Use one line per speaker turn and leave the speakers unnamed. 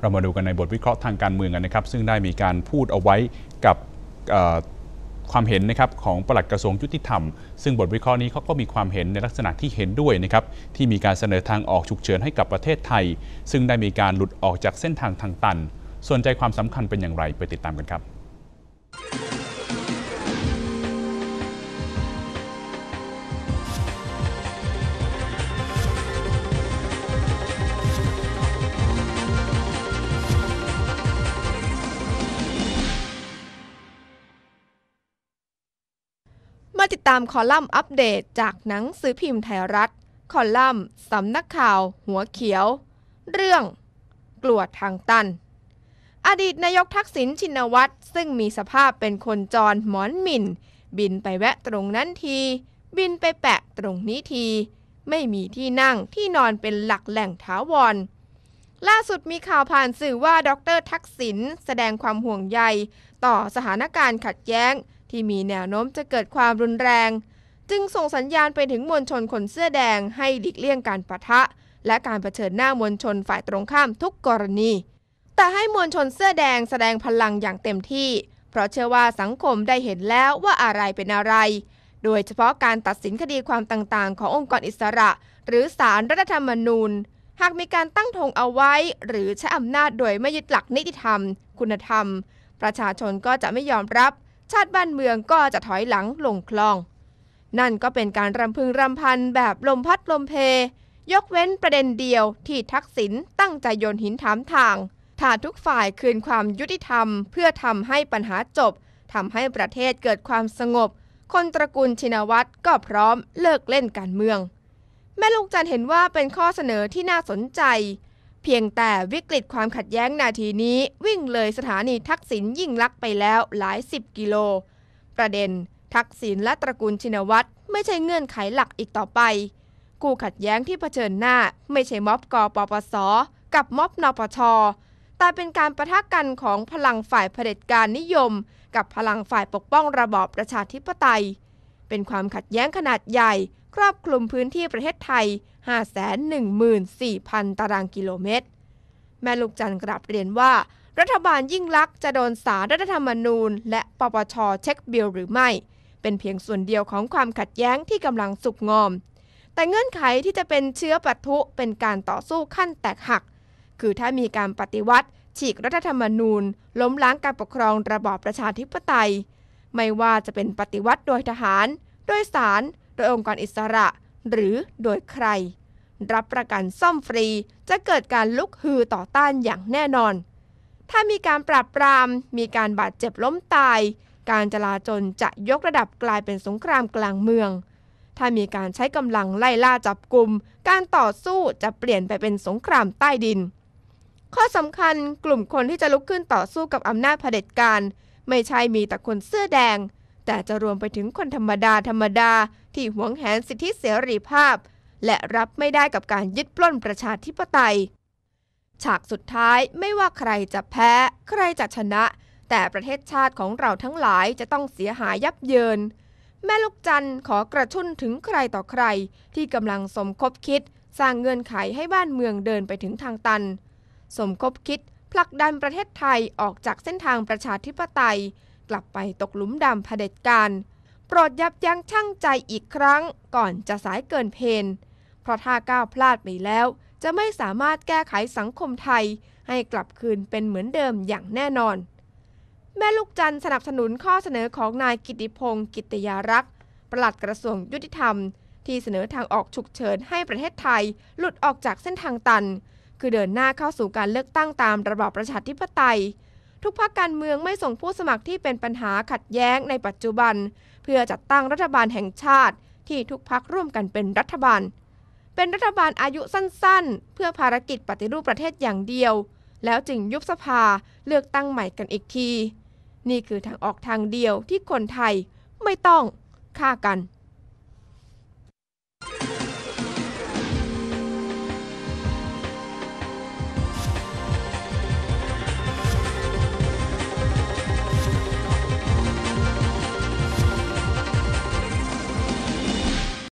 เรามาดูกันในบทวิเคราะห์ทางการเมืองกันนะครับ ซึ่งได้มีการพูดเอาไว้กับความเห็นนะครับของปลัดกระทรวงยุติธรรม ซึ่งบทวิเคราะห์นี้เขาก็มีความเห็นในลักษณะที่เห็นด้วยนะครับ ที่มีการเสนอทางออกฉุกเฉินให้กับประเทศไทย ซึ่งได้มีการหลุดออกจากเส้นทางทางตันส่วนใจความสำคัญเป็นอย่างไรไปติดตามกันครับมาติดตามคอลัมน์อัปเดตจากหนังสือพิมพ์ไทยรัฐ คอลัมน์สำนักข่าว หัวเขียว เรื่อง กลัวทางตัน อดีตนายกทักษิณชินวัตรซึ่งมีสภาพเป็นคนจรหมอนหมิ่น บินไปแวะตรงนั้นที บินไปแปะตรงนี้ที ไม่มีที่นั่งที่นอนเป็นหลักแหล่งท้าวร ล่าสุดมีข่าวผ่านสื่อว่าดรทักษิณแสดงความห่วงใยต่อสถานการณ์ขัดแย้งที่มีแนวโน้มจะเกิดความรุนแรง จึงส่งสัญญาณไปถึงมวลชนคนเสื้อแดงให้หลีกเลี่ยงการประทะ และการรเผชิญหน้ามวลชนฝ่ายตรงข้ามทุกกรณี แต่ให้มวลชนเสื้อแดงแสดงพลังอย่างเต็มที่ เพราะเชื่อว่าสังคมได้เห็นแล้วว่าอะไรเป็นอะไร โดยเฉพาะการตัดสินคดีความต่างๆขององค์กรอิสระ หรือศาลรรัฐธรรมนูญ หากมีการตั้งธงเอาไว้ หรือใช้อำนาจโดยไม่ยึดหลักนิติธรรม คุณธรรม ประชาชนก็จะไม่ยอมรับชาติบ้านเมืองก็จะถอยหลังลงคลอง นั่นก็เป็นการรำพึงรำพันแบบลมพัดลมเพยยกเว้นประเด็นเดียวที่ทักษิณตั้งใจโยนหินถามทาง ถ้าทุกฝ่ายคืนความยุติธรรมเพื่อทำให้ปัญหาจบ ทำให้ประเทศเกิดความสงบ คนตระกูลชินวัตรก็พร้อมเลิกเล่นการเมือง แม่ลูกจันเห็นว่าเป็นข้อเสนอที่น่าสนใจเพียงแต่วิกฤตความขัดแย้งนาทีนี้วิ่งเลยสถานีทักษิณยิ่งลักไปแล้วหลายสิบกิโลประเด็น ทักษิณและตระกูลชินวัตร ไม่ใช่เงื่อนไขหลักอีกต่อไป กูขัดแย้งที่เผชิญหน้าไม่ใช่ม็อบกปปส กับม็อบ นปชแต่เป็นการประทะกันของพลังฝ่ายเผด็จการนิยม กับพลังฝ่ายปกป้องระบอบประชาธิปไตย เป็นความขัดแย้งขนาดใหญ่ครอบคลุมพื้นที่ประเทศไทย 514,000 ตารางกิโลเมตร แม่ลูกจันทร์กลับเรียนว่า รัฐบาลยิ่งลักษณ์จะโดนสารรัฐธรรมนูญ และปปชเช็คบิล หรือไม่ เป็นเพียงส่วนเดียวของความขัดแย้งที่กำลังสุกงอม แต่เงื่อนไขที่จะเป็นเชื้อปะทุเป็นการต่อสู้ขั้นแตกหัก คือถ้ามีการปฏิวัติ ฉีกรัฐธรรมนูญ ล้มล้างการปกครองระบอบประชาธิปไตย ไม่ว่าจะเป็นปฏิวัติโดยทหารโดยสารโดยองค์กรอิสระหรือโดยใคร รับประกันซ่อมฟรีจะเกิดการลุกฮือต่อต้านอย่างแน่นอน ถ้ามีการปราบปรามมีการบาดเจ็บล้มตาย การจลาจลจะยกระดับกลายเป็นสงครามกลางเมือง ถ้ามีการใช้กำลังไล่ล่าจับกลุ่มการต่อสู้จะเปลี่ยนไปเป็นสงครามใต้ดิน ข้อสำคัญกลุ่มคนที่จะลุกขึ้นต่อสู้กับอำนาจเผด็จการ ไม่ใช่มีแต่คนเสื้อแดงแต่จะรวมไปถึงคนธรรมดาธรรมดา ที่หวงแหนสิทธิเสรีภาพ และรับไม่ได้กับการยึดปล้นประชาธิปไตย ฉากสุดท้ายไม่ว่าใครจะแพ้ ใครจะชนะ แต่ประเทศชาติของเราทั้งหลายจะต้องเสียหายยับเยิน แม่ลูกจันขอกระชุ่นถึงใครต่อใคร ที่กำลังสมคบคิดสร้างเงื่อนไขให้บ้านเมืองเดินไปถึงทางตัน สมคบคิดผลักดันประเทศไทยออกจากเส้นทางประชาธิปไตยกลับไปตกหลุมดำเผด็จการโปรดยับยั้งชั่งใจอีกครั้ง ก่อนจะสายเกินเพนเพราะถ้าก้าวพลาดไปแล้ว จะไม่สามารถแก้ไขสังคมไทย ให้กลับคืนเป็นเหมือนเดิมอย่างแน่นอน แม่ลูกจันสนับสนุนข้อเสนอของนายกิติพงศ์กิตยารักษ์ ปลัดกระทรวงยุติธรรม ที่เสนอทางออกฉุกเฉินให้ประเทศไทยหลุดออกจากเส้นทางตัน คือเดินหน้าเข้าสู่การเลือกตั้งตามระบอบประชาธิปไตยทุกพรรคการเมืองไม่ส่งผู้สมัครที่เป็นปัญหาขัดแย้งในปัจจุบัน เพื่อจัดตั้งรัฐบาลแห่งชาติที่ทุกพรรคร่วมกันเป็นรัฐบาล เป็นรัฐบาลอายุสั้นๆเพื่อภารกิจปฏิรูปประเทศอย่างเดียว แล้วจึงยุบสภาเลือกตั้งใหม่กันอีกที นี่คือทางออกทางเดียวที่คนไทยไม่ต้องฆ่ากัน